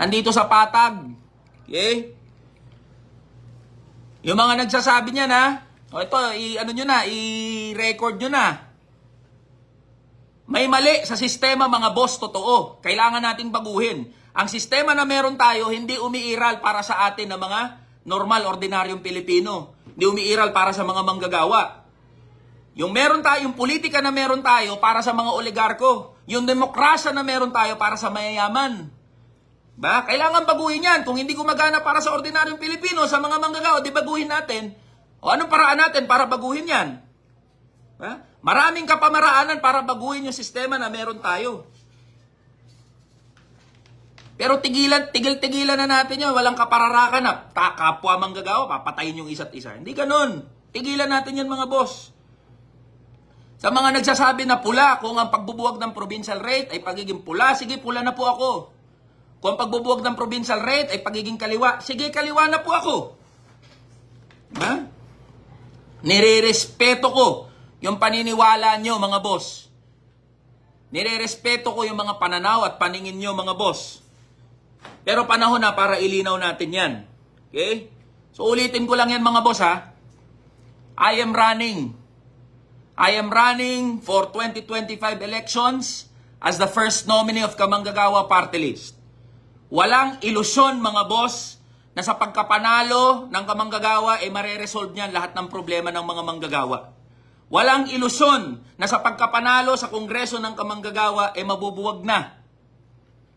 Nandito sa patag. Okay? Yung mga nagsasabi niya na, o ito, i, ano nyo na, i-record nyo na. May mali sa sistema mga boss, totoo. Kailangan nating baguhin. Ang sistema na meron tayo, hindi umiiral para sa atin na mga normal, ordinaryong Pilipino. Hindi umiiral para sa mga manggagawa. Yung meron tayo, yung politika na meron tayo para sa mga oligarko. Yung demokrasya na meron tayo para sa mayayaman. Ba? Kailangan baguhin yan. Kung hindi gumagana para sa ordinaryong Pilipino, sa mga manggagawa, di baguhin natin. O anong paraan natin para baguhin yan? Ba? Maraming kapamaraanan para baguhin yung sistema na meron tayo. Pero tigilan, tigil-tigilan na natin yan. Walang kapararakan na ta, kapwa manggagawa, papatayin yung isa't isa. Hindi ganun. Tigilan natin yan mga boss. Sa mga nagsasabi na pula, kung ang pagbubuwag ng provincial rate ay pagiging pula, sige pula na po ako. Kung pagbubuwag ng provincial rate ay pagiging kaliwa, sige kaliwa na po ako. Ha? Nirerespeto ko yung paniniwala nyo mga boss. Nirerespeto ko yung mga pananaw at paningin nyo mga boss. Pero panahon na para ilinaw natin yan. Okay? So ulitin ko lang yan mga boss ha. I am running. I am running for 2025 elections as the first nominee of Kamanggagawa Party List. Walang ilusyon mga boss na sa pagkapanalo ng kamanggagawa ay eh, mareresolve niyan lahat ng problema ng mga manggagawa. Walang ilusyon na sa pagkapanalo sa kongreso ng kamanggagawa ay eh, mabubuwag na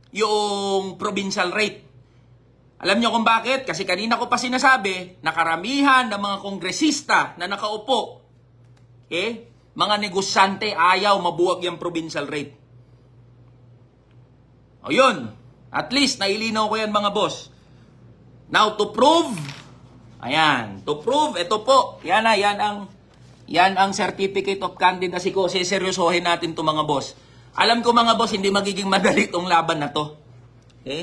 yung provincial rate. Alam niyo kung bakit? Kasi kanina ko pa sinasabi na karamihan ng mga kongresista na nakaupo, eh, mga negosyante ayaw mabuwag yung provincial rate. O yun, at least, nailinaw ko yan mga boss. Now, to prove, ayan, to prove, ito po, yan na, yan ang, yan ang certificate of candidacy ko. Seseryosohin natin to mga boss. Alam ko mga boss, hindi magiging madali tong laban na to. Okay?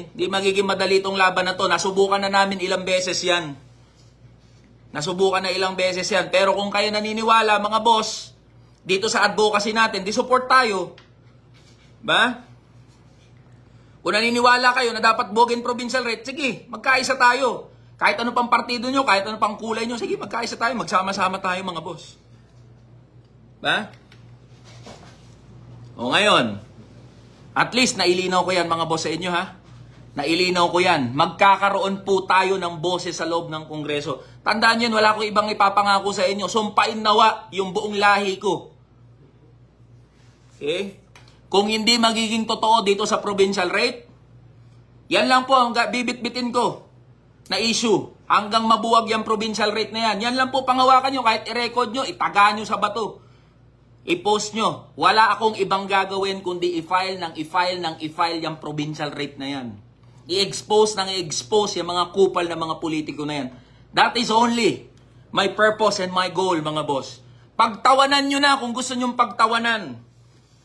Eh, hindi magiging madali tong laban na to. Nasubukan na namin ilang beses yan. Nasubukan na ilang beses yan. Pero kung kayo naniniwala, mga boss, dito sa advocacy natin, di support tayo. Ba? Kung naniniwala kayo na dapat bogey provincial rate, sige, magkaisa tayo. Kahit ano pang partido nyo, kahit ano pang kulay nyo, sige, magkaisa tayo, magsama-sama tayo mga boss. Ba? O ngayon, at least nailinaw ko yan mga boss sa inyo ha. Nailinaw ko yan. Magkakaroon po tayo ng boses sa loob ng Kongreso. Tandaan yan, wala akong ibang ipapangako sa inyo. Sumpain nawa yung buong lahi ko. Okay? kung hindi magiging totoo dito sa provincial rate, yan lang po ang bibitbitin ko na issue. Hanggang mabuwag yung provincial rate na yan. Yan lang po panghawakan nyo. Kahit i-record nyo, itaga nyo sa bato. I-post nyo. Wala akong ibang gagawin kundi i-file ng i-file ng i-file yung provincial rate na yan. I-expose ng i-expose yung mga kupal na mga politiko na yan. That is only my purpose and my goal, mga boss. Pagtawanan nyo na kung gusto nyong pagtawanan.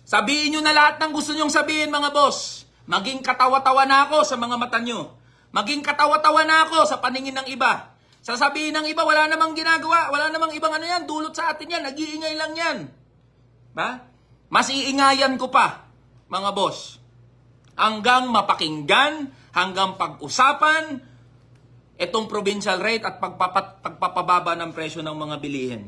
Sabihin nyo na lahat ng gusto nyong sabihin mga boss. Maging katawa-tawa na ako sa mga mata nyo. Maging katawa-tawa na ako sa paningin ng iba. Sasabihin ng iba, wala namang ginagawa. Wala namang ibang ano yan. Dulot sa atin yan. Nag-iingay lang yan. Ba? Mas iingayan ko pa, mga boss. Hanggang mapakinggan, hanggang pag-usapan, itong provincial rate at pagpapat, pagpapababa ng presyo ng mga bilihin.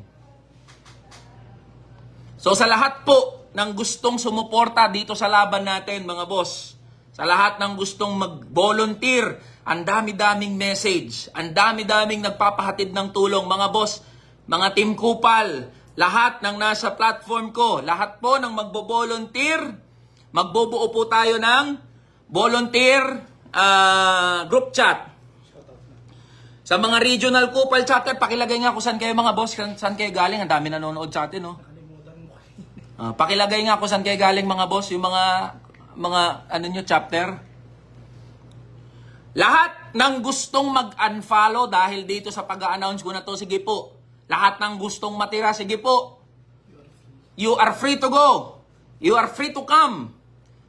So sa lahat po ng gustong sumuporta dito sa laban natin mga boss. Sa lahat ng gustong mag-volunteer, ang dami-daming message, ang dami-daming nagpapahatid ng tulong mga boss, mga team kupal, lahat ng nasa platform ko, lahat po ng magbo-volunteer, magbubuo po tayo ng volunteer uh, group chat. Sa mga regional kupal chat, pakilagay nga kung saan kayo mga boss, saan kayo galing. Ang dami nanonood sa atin, no? Oh. Uh, pakilagay nga kung saan kayo galing mga boss, yung mga, mga ano nyo, chapter. Lahat ng gustong mag-unfollow dahil dito sa pag-announce ko na to, sige po. Lahat ng gustong matira, sige po. You are free to go. You are free to come.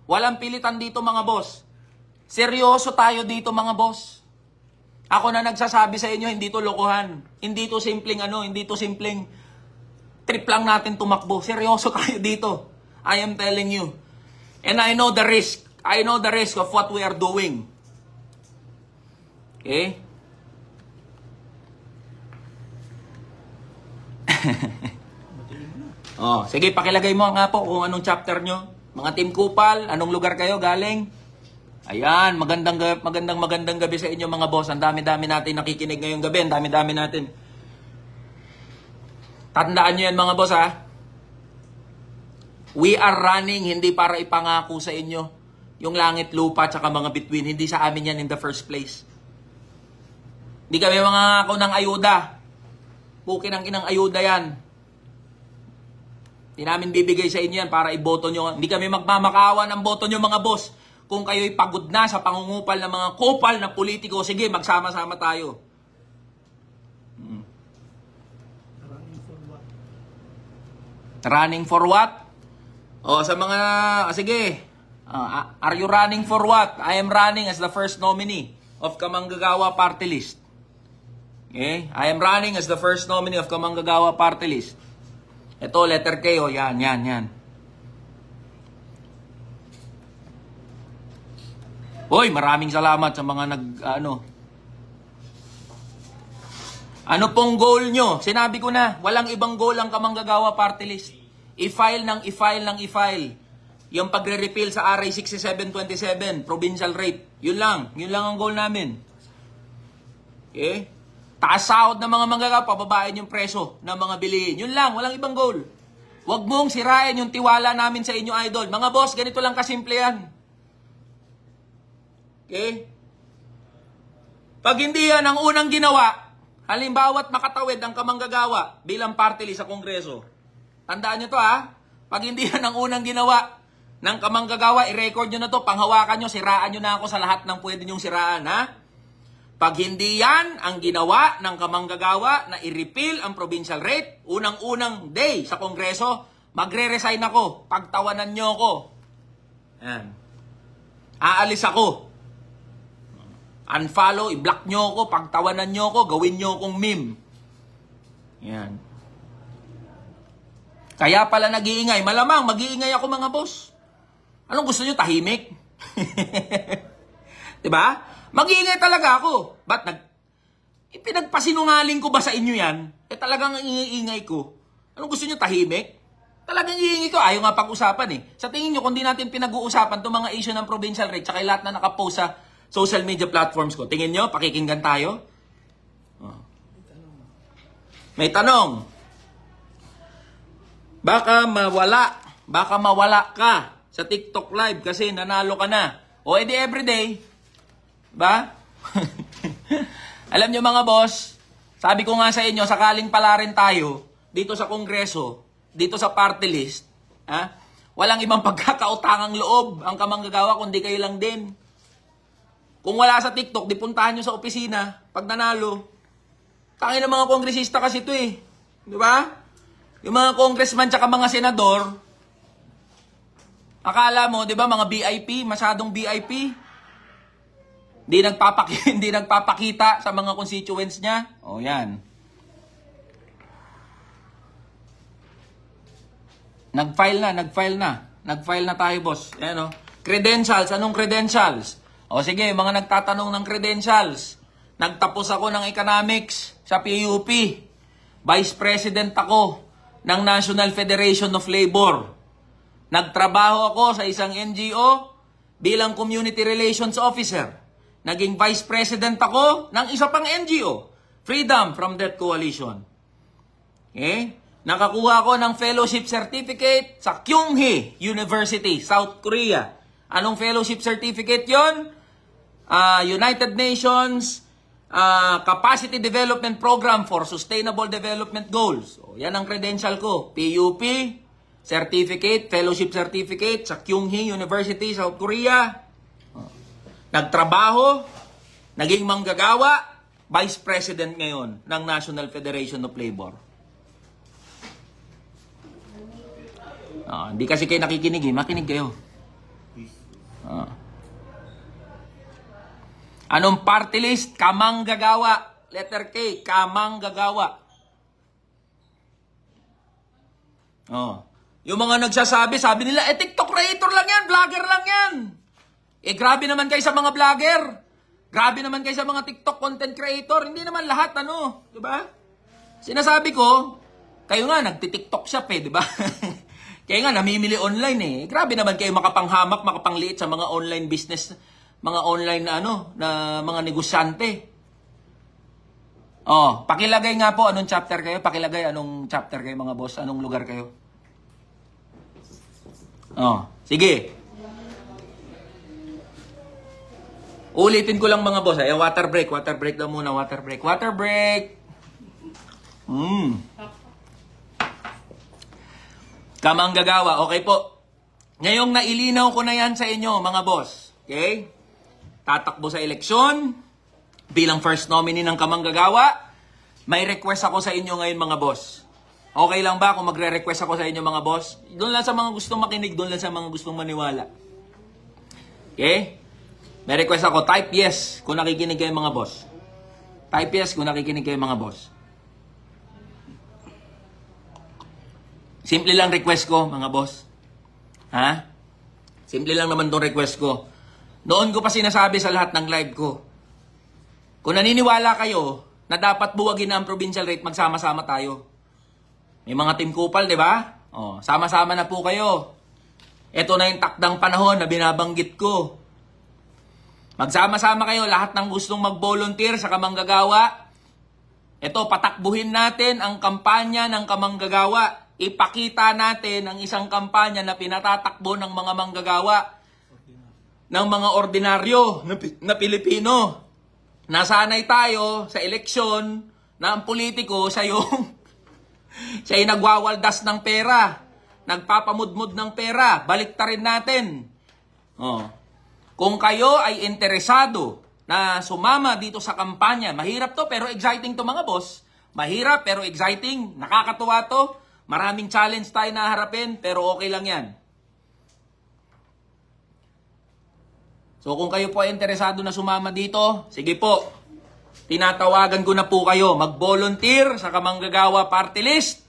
Walang pilitan dito mga boss. Seryoso tayo dito mga boss. Ako na nagsasabi sa inyo, hindi to lokohan. Hindi to simpleng ano, hindi to simpleng trip lang natin tumakbo. Seryoso tayo dito. I am telling you. And I know the risk. I know the risk of what we are doing. Okay? oh, sige, pakilagay mo nga po kung anong chapter nyo. Mga Team Kupal, anong lugar kayo galing? Ayan, magandang, magandang magandang gabi sa inyo mga boss. Ang dami-dami natin nakikinig ngayong gabi. Ang dami-dami natin Tandaan nyo yan mga boss ha. We are running hindi para ipangako sa inyo yung langit, lupa, tsaka mga between. Hindi sa amin yan in the first place. Hindi kami mga ako ng ayuda. Pukin ang inang ayuda yan. Hindi namin bibigay sa inyo yan para iboto nyo. Hindi kami magmamakawan ang boto nyo mga boss. Kung kayo'y pagod na sa pangungupal ng mga kopal na politiko, sige, magsama-sama tayo. Running for what? Oh, sa mga, ah, sige, uh, are you running for what? I am running as the first nominee of Kamanggagawa Party List. Okay? I am running as the first nominee of Kamanggagawa Party List. Ito, letter K, oh, yan, yan, yan. Hoy, maraming salamat sa mga nag, ano, ano pong goal nyo? Sinabi ko na, walang ibang goal ang kamanggagawa party list. I-file ng i-file ng i-file. Yung pagre-repeal sa RA 6727, provincial rate. Yun lang. Yun lang ang goal namin. Okay? Taas sahod ng mga manggagawa, pababain yung preso ng mga bilihin. Yun lang. Walang ibang goal. Huwag mong sirain yung tiwala namin sa inyo, idol. Mga boss, ganito lang kasimple yan. Okay? Pag hindi yan ang unang ginawa, Halimbawa't makatawid ang kamanggagawa bilang party list sa Kongreso. Tandaan nyo to ha. Pag hindi yan ang unang ginawa ng kamanggagawa, i-record nyo na to, panghawakan nyo, siraan nyo na ako sa lahat ng pwede nyong siraan ha. Pag hindi yan ang ginawa ng kamanggagawa na i-repeal ang provincial rate, unang-unang day sa Kongreso, magre-resign ako, pagtawanan nyo ako. Yan. Aalis ako. Unfollow, i-block nyo ako, pagtawanan nyo ako, gawin nyo akong meme. Yan. Kaya pala nag-iingay. Malamang, mag-iingay ako mga boss. Anong gusto nyo? Tahimik? diba? Mag-iingay talaga ako. Ba't nag... Ipinagpasinungaling ko ba sa inyo yan? Eh talagang iingay ko. Anong gusto nyo? Tahimik? Talagang iingay ko. Ayaw nga pag-usapan eh. Sa tingin nyo, kung di natin pinag-uusapan itong mga issue ng provincial rate, tsaka lahat na nakapost sa social media platforms ko. Tingin nyo, pakikinggan tayo. Oh. May tanong. Baka mawala, baka mawala ka sa TikTok live kasi nanalo ka na. O edi everyday. Ba? Alam nyo mga boss, sabi ko nga sa inyo, sakaling pala rin tayo dito sa kongreso, dito sa party list, ha? walang ibang pagkakautangang loob ang kamanggagawa kundi kayo lang din. Kung wala sa TikTok, di puntahan nyo sa opisina. Pag nanalo, tangin ng mga kongresista kasi ito eh. Di ba? Yung mga congressman tsaka mga senador, akala mo, di ba, mga VIP, masyadong VIP, hindi nagpapakita, hindi nagpapakita sa mga constituents niya. O oh, yan. Nag-file na, nag-file na. Nag-file na tayo, boss. Ayan, oh. Credentials, anong credentials? O sige, mga nagtatanong ng credentials. Nagtapos ako ng economics sa PUP. Vice President ako ng National Federation of Labor. Nagtrabaho ako sa isang NGO bilang Community Relations Officer. Naging Vice President ako ng isa pang NGO, Freedom from Death Coalition. Okay? Eh, nakakuha ako ng fellowship certificate sa Kyunghee University, South Korea. Anong fellowship certificate yon? uh, United Nations uh, Capacity Development Program for Sustainable Development Goals. So, yan ang credential ko. PUP, certificate, fellowship certificate sa Kyunghee University, South Korea. Oh. Nagtrabaho, naging manggagawa, Vice President ngayon ng National Federation of Labor. Uh, hindi kasi kayo nakikinig eh. Makinig kayo. Anong party list? Kamanggagawa. Letter K, kamanggagawa. Oh. Yung mga nagsasabi, sabi nila, eh TikTok creator lang yan, vlogger lang yan. Eh grabe naman kayo sa mga vlogger. Grabe naman kayo sa mga TikTok content creator. Hindi naman lahat ano, 'di ba? Sinasabi ko, kayo nga nagti-TikTok shop eh, 'di ba? Kaya nga namimili online eh. Grabe naman kayo makapanghamak, makapangliit sa mga online business mga online na ano, na mga negosyante. Oh, pakilagay nga po anong chapter kayo, pakilagay anong chapter kayo mga boss, anong lugar kayo. Oh, sige. Ulitin ko lang mga boss, ay eh, water break, water break daw muna, water break, water break. Mm. Kamanggagawa, okay po. Ngayong nailinaw ko na yan sa inyo, mga boss. Okay? tatakbo sa eleksyon bilang first nominee ng kamanggagawa. May request ako sa inyo ngayon mga boss. Okay lang ba kung magre-request ako sa inyo mga boss? Doon lang sa mga gustong makinig, doon lang sa mga gustong maniwala. Okay? May request ako, type yes kung nakikinig kayo mga boss. Type yes kung nakikinig kayo mga boss. Simple lang request ko, mga boss. Ha? Simple lang naman tong request ko. Noon ko pa sinasabi sa lahat ng live ko. Kung naniniwala kayo na dapat buwagin na ang provincial rate, magsama-sama tayo. May mga team kupal, di ba? Oh, sama-sama na po kayo. Ito na yung takdang panahon na binabanggit ko. Magsama-sama kayo lahat ng gustong mag-volunteer sa kamanggagawa. Ito, patakbuhin natin ang kampanya ng kamanggagawa. Ipakita natin ang isang kampanya na pinatatakbo ng mga manggagawa ng mga ordinaryo na Pilipino. Nasanay tayo sa eleksyon na ang politiko siya yung siya yung nagwawaldas ng pera, nagpapamudmud ng pera, baliktarin natin. Oh. Kung kayo ay interesado na sumama dito sa kampanya, mahirap to pero exciting to mga boss. Mahirap pero exciting, nakakatuwa to. Maraming challenge tayo na harapin pero okay lang yan. So kung kayo po ay interesado na sumama dito, sige po, tinatawagan ko na po kayo mag-volunteer sa Kamanggagawa Party List.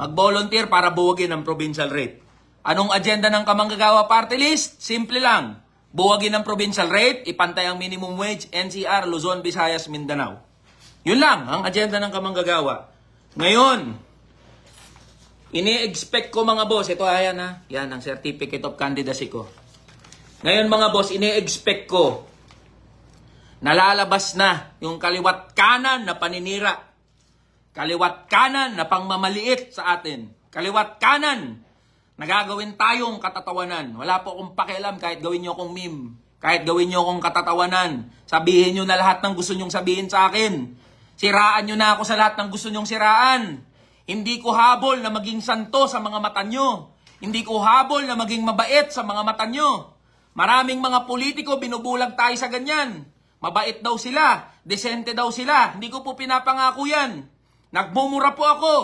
Mag-volunteer para buwagin ang provincial rate. Anong agenda ng Kamanggagawa Party List? Simple lang. Buwagin ang provincial rate, ipantay ang minimum wage, NCR, Luzon, Visayas, Mindanao. Yun lang ang agenda ng Kamanggagawa. Ngayon, ini-expect ko mga boss, ito ayan ha, yan ang certificate of candidacy ko. Ngayon mga boss, ine-expect ko nalalabas na yung kaliwat kanan na paninira. Kaliwat kanan na pangmamaliit sa atin. Kaliwat kanan nagagawin tayong katatawanan. Wala po akong pakialam kahit gawin nyo akong meme. Kahit gawin nyo akong katatawanan. Sabihin nyo na lahat ng gusto nyong sabihin sa akin. Siraan nyo na ako sa lahat ng gusto nyong siraan. Hindi ko habol na maging santo sa mga mata nyo. Hindi ko habol na maging mabait sa mga mata nyo. Maraming mga politiko binubulag tayo sa ganyan. Mabait daw sila, desente daw sila. Hindi ko po pinapangako yan. Nagmumura po ako.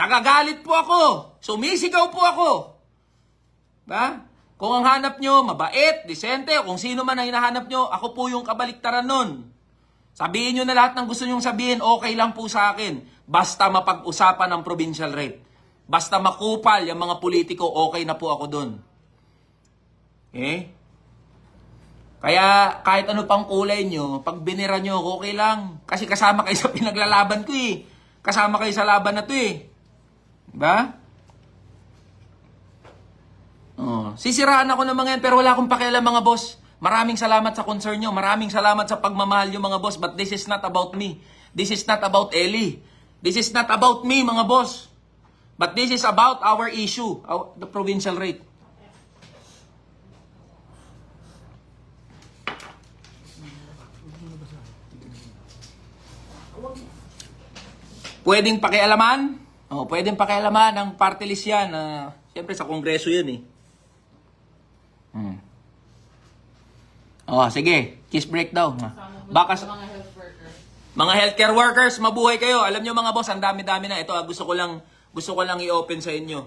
Nagagalit po ako. Sumisigaw po ako. Ba? Kung ang hanap nyo, mabait, disente, kung sino man ang hinahanap nyo, ako po yung kabaliktaran nun. Sabihin nyo na lahat ng gusto nyong sabihin, okay lang po sa akin. Basta mapag-usapan ang provincial rate. Basta makupal yung mga politiko, okay na po ako dun. Okay? Eh? Kaya kahit ano pang kulay nyo, pag binira nyo okay lang. Kasi kasama kayo sa pinaglalaban ko eh. Kasama kayo sa laban na to eh. Diba? Oh, sisiraan ako ng mga yan pero wala akong pakialam mga boss. Maraming salamat sa concern nyo. Maraming salamat sa pagmamahal nyo mga boss. But this is not about me. This is not about Ellie. This is not about me mga boss. But this is about our issue, the provincial rate. Pwedeng pakialaman? Oh, pwedeng pakialaman ng party list yan. Uh, Siyempre sa kongreso yun eh. Hmm. Oh, sige. Kiss break daw. Baka sa mga health workers. Mga healthcare workers, mabuhay kayo. Alam nyo mga boss, ang dami-dami na. Ito, ah, gusto ko lang gusto ko lang i-open sa inyo.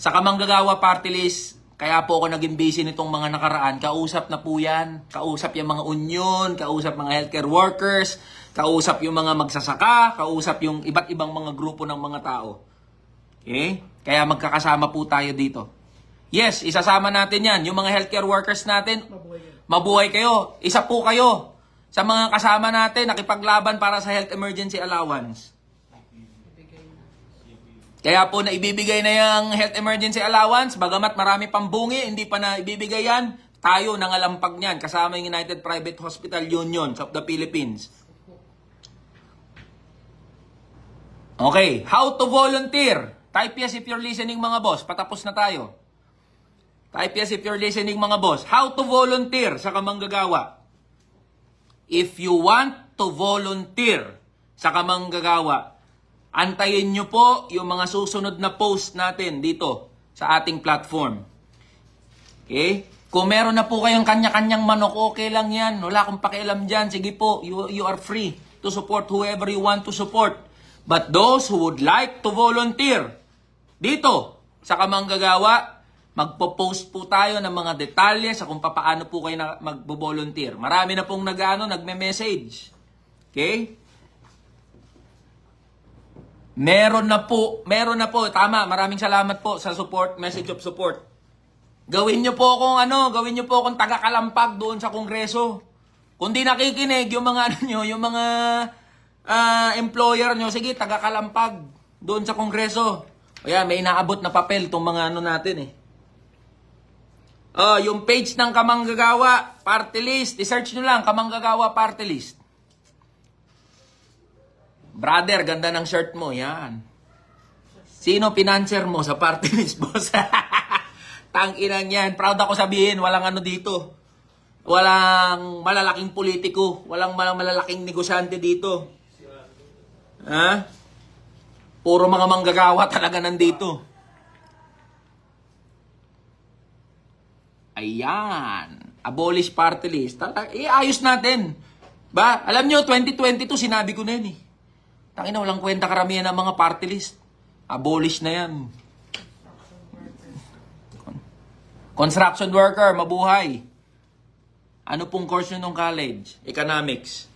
Sa Kamanggagawa party list, kaya po ako naging busy nitong mga nakaraan. Kausap na po yan. Kausap yung mga union, kausap mga healthcare workers, kausap yung mga magsasaka, kausap yung iba't ibang mga grupo ng mga tao. Okay? Kaya magkakasama po tayo dito. Yes, isasama natin yan. Yung mga healthcare workers natin, mabuhay, kayo. Isa po kayo sa mga kasama natin, nakipaglaban para sa health emergency allowance. Kaya po na ibibigay na yung health emergency allowance, bagamat marami pang bungi, hindi pa na ibibigay yan, tayo nangalampag niyan kasama yung United Private Hospital Union of the Philippines. Okay, how to volunteer? Type yes if you're listening mga boss. Patapos na tayo. Type yes if you're listening mga boss. How to volunteer sa kamanggagawa? If you want to volunteer sa kamanggagawa, antayin nyo po yung mga susunod na post natin dito sa ating platform. Okay? Kung meron na po kayong kanya-kanyang manok, okay lang yan. Wala akong pakialam dyan. Sige po, you, you are free to support whoever you want to support. But those who would like to volunteer dito sa Kamanggagawa, magpo-post po tayo ng mga detalye sa kung paano po kayo na magbo-volunteer. Marami na pong nag-ano, nagme-message. Okay? Meron na po, meron na po. Tama, maraming salamat po sa support, message of support. Gawin niyo po kung ano, gawin niyo po kung taga-kalampag doon sa kongreso. Kung di nakikinig yung mga ano niyo, yung mga uh, employer nyo, sige, taga-kalampag doon sa kongreso. O yan, may inaabot na papel tong mga ano natin eh. Uh, yung page ng Kamanggagawa Party List, i-search nyo lang, Kamanggagawa Party List. Brother, ganda ng shirt mo, yan. Sino pinanser mo sa party list, boss? Tanginang yan. Proud ako sabihin, walang ano dito. Walang malalaking politiko, walang malalaking negosyante dito. Ha? Puro mga manggagawa talaga nandito. Ayan. Abolish party list. Tala, iayos natin. Ba? Alam nyo, 2022, sinabi ko na yun eh. Tangina, walang kwenta karamihan ng mga party list. Abolish na yan. Construction worker, mabuhay. Ano pong course nyo nung college? Economics.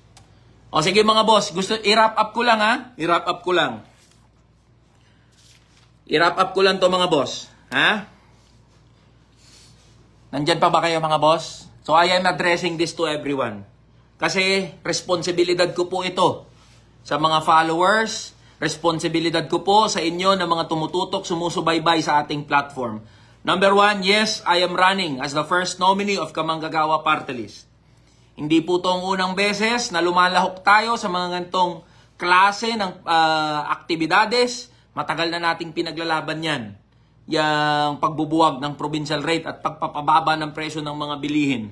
O sige mga boss, gusto i-wrap up ko lang ha. I-wrap up ko lang. I-wrap up ko lang to mga boss. Ha? Nandiyan pa ba kayo mga boss? So I am addressing this to everyone. Kasi responsibilidad ko po ito sa mga followers, responsibilidad ko po sa inyo na mga tumututok, sumusubaybay sa ating platform. Number one, yes, I am running as the first nominee of Kamanggagawa Party List. Hindi po ito unang beses na lumalahok tayo sa mga gantong klase ng uh, aktibidades. Matagal na nating pinaglalaban yan. Yung pagbubuwag ng provincial rate at pagpapababa ng presyo ng mga bilihin.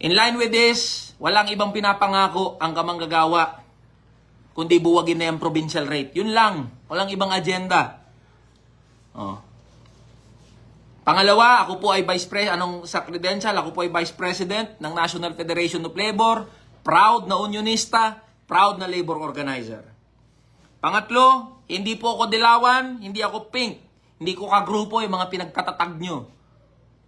In line with this, walang ibang pinapangako ang kamanggagawa kundi buwagin na yung provincial rate. Yun lang. Walang ibang agenda. Oh. Pangalawa, ako po ay Vice President, anong sa credential, ako po ay Vice President ng National Federation of Labor, proud na unionista, proud na labor organizer. Pangatlo, hindi po ako dilawan, hindi ako pink, hindi ko ka grupo yung mga pinagkatatag nyo.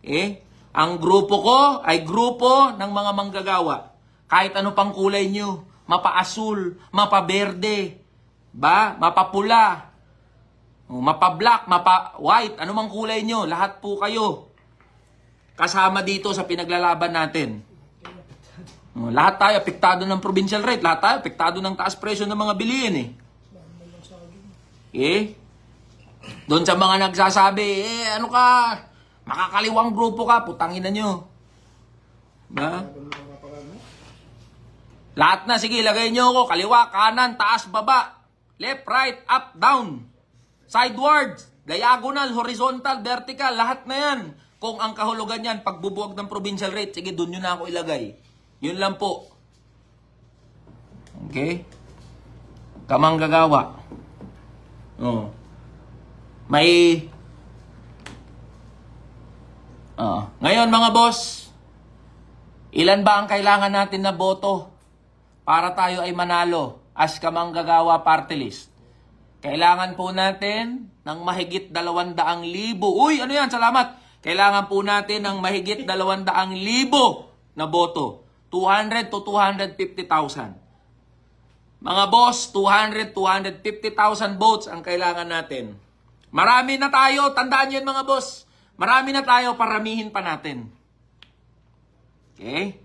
Eh, ang grupo ko ay grupo ng mga manggagawa. Kahit ano pang kulay nyo, mapa-asul, mapa-berde, ba, mapapula, o, oh, mapa-black, mapa-white, anumang kulay nyo, lahat po kayo. Kasama dito sa pinaglalaban natin. O, oh, lahat tayo apektado ng provincial rate, lahat tayo apektado ng taas presyo ng mga bilihin eh. Okay? Eh? Doon sa mga nagsasabi, eh ano ka, makakaliwang grupo ka, putangin na nyo. Ba? Lahat na, sige, lagay nyo ako, kaliwa, kanan, taas, baba, left, right, up, down sideward, diagonal, horizontal, vertical, lahat na yan. Kung ang kahulugan yan, pagbubuwag ng provincial rate, sige, doon yun na ako ilagay. Yun lang po. Okay? Kamanggagawa. Oh. May... Oh. Ngayon mga boss, ilan ba ang kailangan natin na boto para tayo ay manalo as kamanggagawa party list? Kailangan po natin ng mahigit 200,000. Uy, ano yan? Salamat. Kailangan po natin ng mahigit 200,000 na boto. 200 to 250,000. Mga boss, 200, 250,000 votes ang kailangan natin. Marami na tayo. Tandaan yun mga boss. Marami na tayo. Paramihin pa natin. Okay?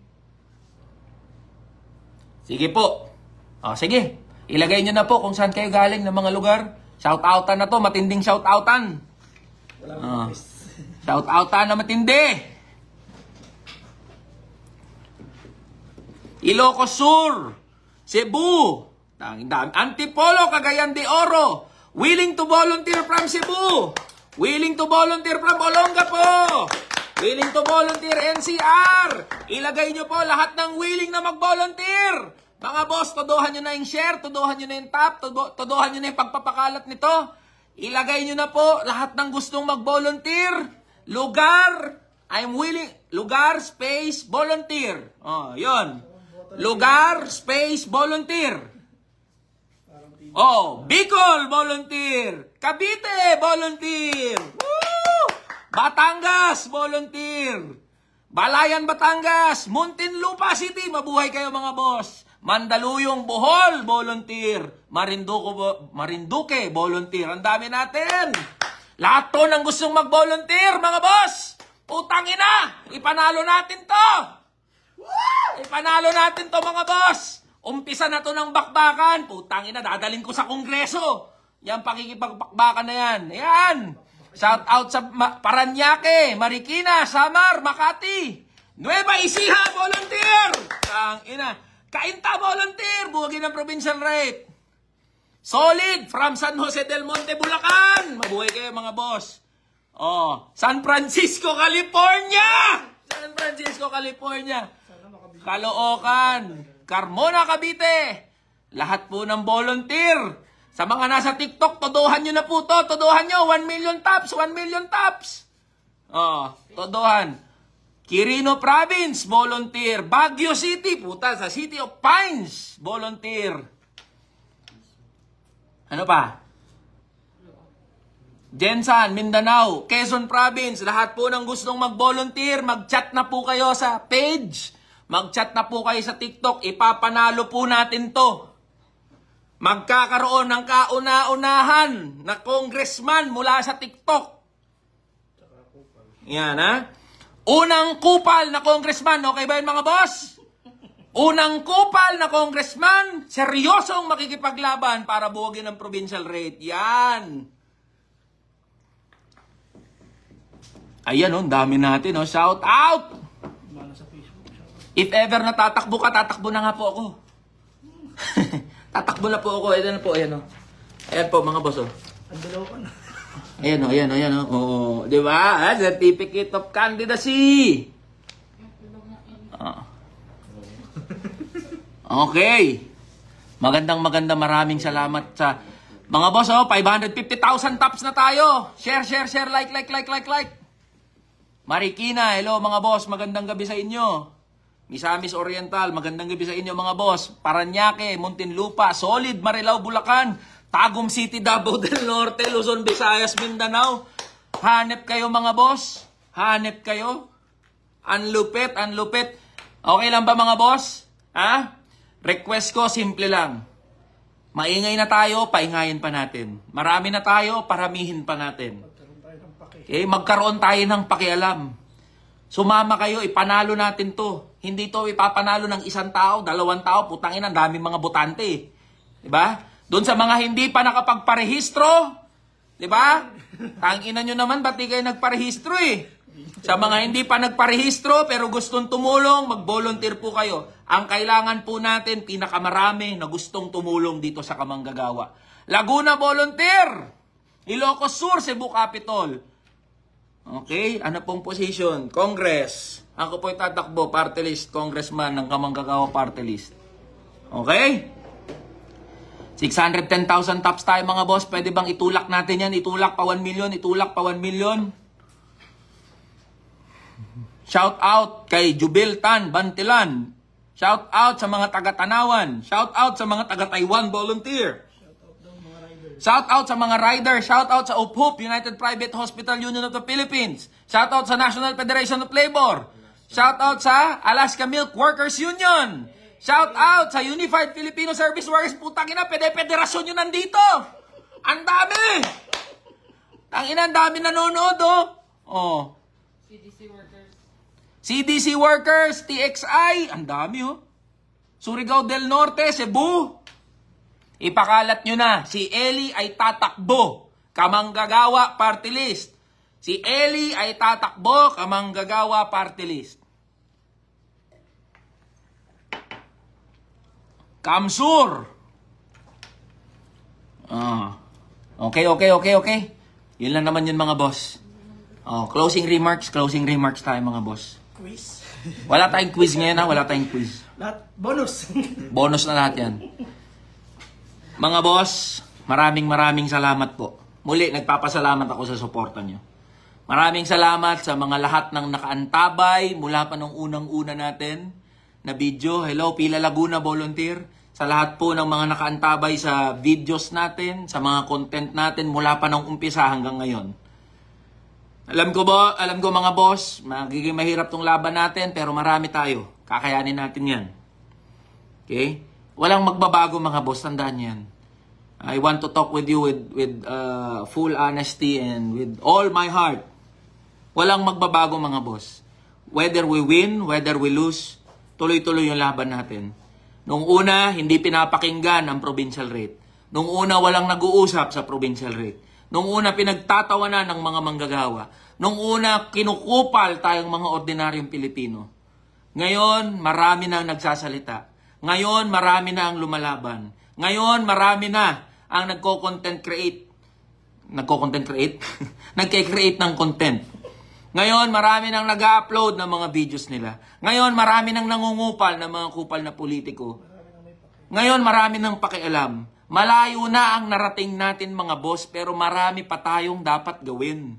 Sige po. O, sige. Ilagay nyo na po kung saan kayo galing ng mga lugar. Shout-outan na to, matinding shout-outan. Uh, shout-outan na matindi. Ilocos Sur, Cebu, Antipolo, Cagayan de Oro, willing to volunteer from Cebu, willing to volunteer from po. willing to volunteer NCR. Ilagay nyo po lahat ng willing na mag-volunteer. Mga boss, todohan nyo na yung share, todohan nyo na yung tap, todohan nyo na yung pagpapakalat nito. Ilagay nyo na po lahat ng gustong mag-volunteer, lugar, I'm willing, lugar, space, volunteer. Oh, yon. Lugar, space, volunteer. Oh, Bicol, volunteer. Cavite, volunteer. Woo! Batangas, volunteer. Balayan, Batangas. Muntinlupa City, mabuhay kayo mga boss. Mandaluyong Bohol Volunteer, Marinduque, Marinduque Volunteer. Ang dami natin! Lahat to ng gustong mag-volunteer, mga boss! Putang ina! Ipanalo natin to! Ipanalo natin to, mga boss! Umpisa na to ng bakbakan. Putang ina, dadalhin ko sa kongreso. Yan, pakikipagbakbakan na yan. Yan! Shout out sa Paranyake, Marikina, Samar, Makati. Nueva Ecija, volunteer! Tang ina. Kainta volunteer, buwagin ng provincial right. Solid from San Jose del Monte, Bulacan. Mabuhay kayo mga boss. Oh, San Francisco, California. San Francisco, California. Caloocan, Carmona, Cavite. Lahat po ng volunteer. Sa mga nasa TikTok, todohan nyo na po to. Todohan nyo. 1 million tops. 1 million tops. Oh, todohan. Quirino Province, volunteer. Baguio City, puta, sa City of Pines, volunteer. Ano pa? Jensan, Mindanao, Quezon Province, lahat po ng gustong mag-volunteer, mag-chat na po kayo sa page. Mag-chat na po kayo sa TikTok, ipapanalo po natin to. Magkakaroon ng kauna-unahan na congressman mula sa TikTok. Yan ha? Unang kupal na congressman, okay ba yun mga boss? Unang kupal na congressman, seryosong makikipaglaban para buwagin ang provincial rate. Yan. Ayan, oh, dami natin. Oh. Shout out! If ever natatakbo ka, tatakbo na nga po ako. tatakbo na po ako. Ayan na po, ayan o. Oh. Ayan po, mga boss, oh. Ang dalawa ko na. Ayan o, oh, ayan o, oh, ayan oh. o. Oo, di ba? Ah, certificate of candidacy. Ah. Okay. Magandang maganda maraming salamat sa mga boss oh, 550,000 tops na tayo. Share, share, share, like, like, like, like, like. Marikina, hello mga boss, magandang gabi sa inyo. Misamis Oriental, magandang gabi sa inyo mga boss. Paranaque, Muntinlupa, Solid, Marilao, Bulacan. Tagum City, Davao del Norte, Luzon, Visayas, Mindanao. Hanep kayo mga boss. Hanep kayo. Anlupit, anlupit. Okay lang ba mga boss? Ha? Request ko, simple lang. Maingay na tayo, paingayin pa natin. Marami na tayo, paramihin pa natin. Okay, magkaroon tayo ng pakialam. Sumama kayo, ipanalo natin to. Hindi to ipapanalo ng isang tao, dalawang tao, putangin, ang daming mga botante. Diba? Doon sa mga hindi pa nakapagparehistro, di ba? Tangina nyo naman, ba't di kayo nagparehistro eh? Sa mga hindi pa nagparehistro pero gustong tumulong, mag-volunteer po kayo. Ang kailangan po natin, pinakamarami na gustong tumulong dito sa Kamanggagawa. Laguna Volunteer! Ilocos Sur, Cebu Capital. Okay, ano pong position? Congress. Ako po tatakbo, party list, congressman ng Kamanggagawa party list. Okay? 610,000 tops tayo mga boss. Pwede bang itulak natin yan? Itulak pa 1 million, itulak pa 1 million. Shout out kay Jubil Tan Bantilan. Shout out sa mga taga-Tanawan. Shout out sa mga taga-Taiwan volunteer. Shout out sa mga rider. Shout out sa UPHOP, United Private Hospital Union of the Philippines. Shout out sa National Federation of Labor. Shout out sa Alaska Milk Workers Union. Shout out sa Unified Filipino Service Workers. Putang ina, pede-federasyon yun nandito. Ang dami! Ang ina, ang dami nanonood, oh. Oh. CDC workers. CDC workers, TXI. Ang dami, oh. Surigao del Norte, Cebu. Ipakalat nyo na, si Eli ay tatakbo. Kamanggagawa party list. Si Eli ay tatakbo, kamanggagawa party list. Kamsur. Ah. Okay, okay, okay, okay. Yun lang naman yun mga boss. Oh, closing remarks, closing remarks tayo mga boss. Quiz. Wala tayong quiz ngayon ha, wala tayong quiz. Lahat, bonus. bonus na lahat yan. Mga boss, maraming maraming salamat po. Muli, nagpapasalamat ako sa suporta nyo. Maraming salamat sa mga lahat ng nakaantabay mula pa nung unang-una natin na video. Hello, Pila Laguna Volunteer. Sa lahat po ng mga nakaantabay sa videos natin, sa mga content natin mula pa nung umpisa hanggang ngayon. Alam ko ba, alam ko mga boss, magiging mahirap tong laban natin pero marami tayo. Kakayanin natin yan. Okay? Walang magbabago mga boss, tandaan yan. I want to talk with you with, with uh, full honesty and with all my heart. Walang magbabago mga boss. Whether we win, whether we lose, tuloy-tuloy yung laban natin. Noong una, hindi pinapakinggan ang provincial rate. Noong una, walang nag-uusap sa provincial rate. Noong una, pinagtatawanan ng mga manggagawa. Noong una, kinukupal tayong mga ordinaryong Pilipino. Ngayon, marami na ang nagsasalita. Ngayon, marami na ang lumalaban. Ngayon, marami na ang nagko-content create. Nagko-content create? Nagke-create ng content ngayon, marami nang nag upload ng mga videos nila. Ngayon, marami nang nangungupal ng mga kupal na politiko. Ngayon, marami nang pakialam. Malayo na ang narating natin mga boss, pero marami pa tayong dapat gawin.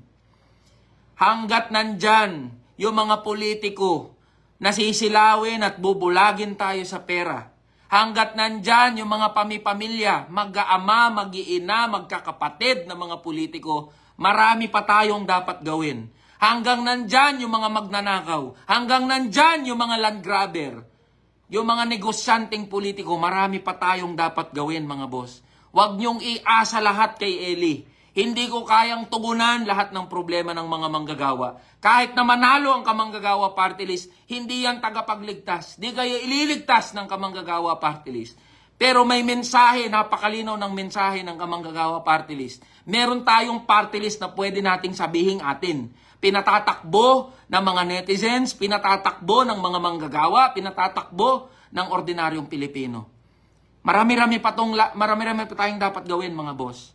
Hanggat nandyan yung mga politiko, sisilawin at bubulagin tayo sa pera. Hanggat nandyan yung mga pamipamilya, mag-aama, mag-iina, magkakapatid ng mga politiko, marami pa tayong dapat gawin. Hanggang nandyan yung mga magnanakaw. Hanggang nandyan yung mga land grabber. Yung mga negosyanteng politiko, marami pa tayong dapat gawin mga boss. Huwag niyong iasa lahat kay Eli. Hindi ko kayang tugunan lahat ng problema ng mga manggagawa. Kahit na manalo ang kamanggagawa party list, hindi yan tagapagligtas. Di kayo ililigtas ng kamanggagawa party list. Pero may mensahe, napakalinaw ng mensahe ng kamanggagawa party list. Meron tayong party list na pwede nating sabihin atin pinatatakbo ng mga netizens, pinatatakbo ng mga manggagawa, pinatatakbo ng ordinaryong Pilipino. Marami-rami pa tong marami-rami pa tayong dapat gawin mga boss.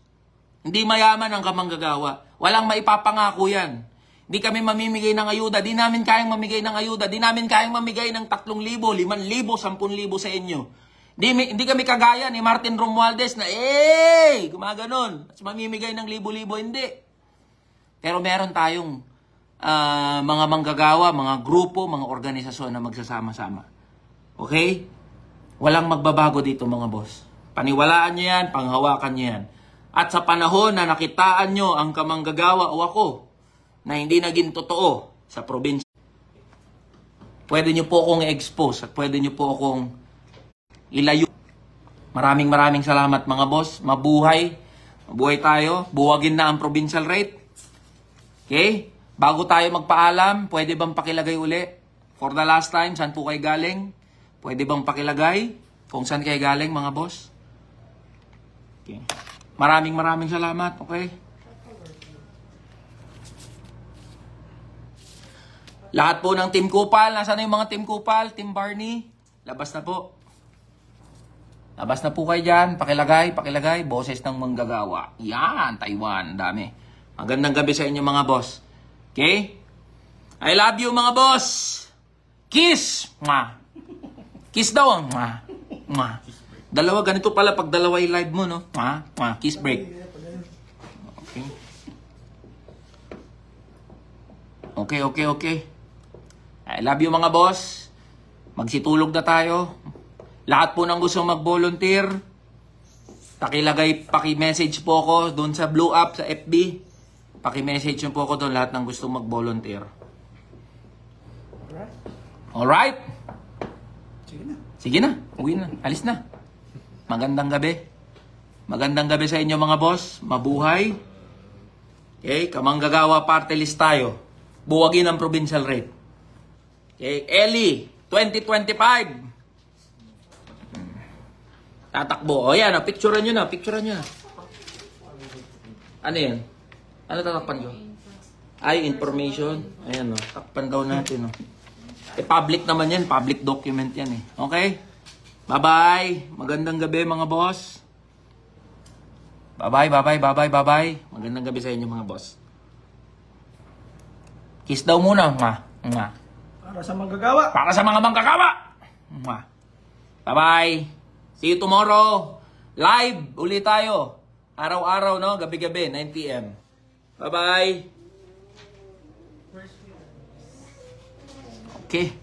Hindi mayaman ang kamanggagawa. Walang maipapangako 'yan. Hindi kami mamimigay ng ayuda. Di namin kayang mamigay ng ayuda. Di namin kayang mamigay ng 3,000, 5,000, 10,000 sa inyo. Hindi, hindi kami kagaya ni Martin Romualdez na, eh, gumaganon. Mas mamimigay ng libo-libo. Hindi. Pero meron tayong uh, mga manggagawa, mga grupo, mga organisasyon na magsasama-sama. Okay? Walang magbabago dito mga boss. Paniwalaan nyo yan, panghawakan nyo yan. At sa panahon na nakitaan nyo ang kamanggagawa o ako na hindi naging totoo sa probinsya, pwede nyo po akong expose at pwede nyo po akong ilayo. Maraming maraming salamat mga boss. Mabuhay. Mabuhay tayo. Buwagin na ang provincial rate. Okay? Bago tayo magpaalam, pwede bang pakilagay uli? For the last time, saan po kayo galing? Pwede bang pakilagay kung saan kayo galing mga boss? Okay. Maraming maraming salamat, okay? Lahat po ng Team Kupal, nasaan na yung mga Team Kupal? Team Barney, labas na po. Labas na po kayo dyan, pakilagay, pakilagay, boses ng manggagawa. Yan, Taiwan, dami. Magandang gabi sa inyo mga boss. Okay? I love you mga boss. Kiss. Mwah. Kiss daw ang mwah. Dalawa ganito pala pag dalawa live mo no. Mwah. Mwah. Kiss break. Okay. Okay, okay, okay. I love you mga boss. Magsitulog na tayo. Lahat po ng gusto mag-volunteer, pakilagay, paki-message po ako doon sa Blue Up, sa FB. Paki-message niyo po ako doon lahat ng gustong mag-volunteer. Alright. Alright? Sige na. Sige na. Uwi na. Alis na. Magandang gabi. Magandang gabi sa inyo mga boss. Mabuhay. Okay, kamanggagawa party list tayo. Buwagin ang provincial rate. Okay, Eli, 2025. Tatakbo. O yan, ah, picturean nyo na, picturean nyo na. Ano yan? Ano tatakpan ko? Ay, information. Ayan o. Takpan daw natin o. Oh. Eh, public naman yan. Public document yan eh. Okay? Bye-bye. Magandang gabi mga boss. Bye-bye, bye-bye, bye-bye, bye-bye. Magandang gabi sa inyo mga boss. Kiss daw muna. Ma. Ma. Para sa manggagawa. Para sa mga manggagawa. Ma. Bye-bye. See you tomorrow. Live ulit tayo. Araw-araw, no? Gabi-gabi, 9pm. Bye bye. Okay.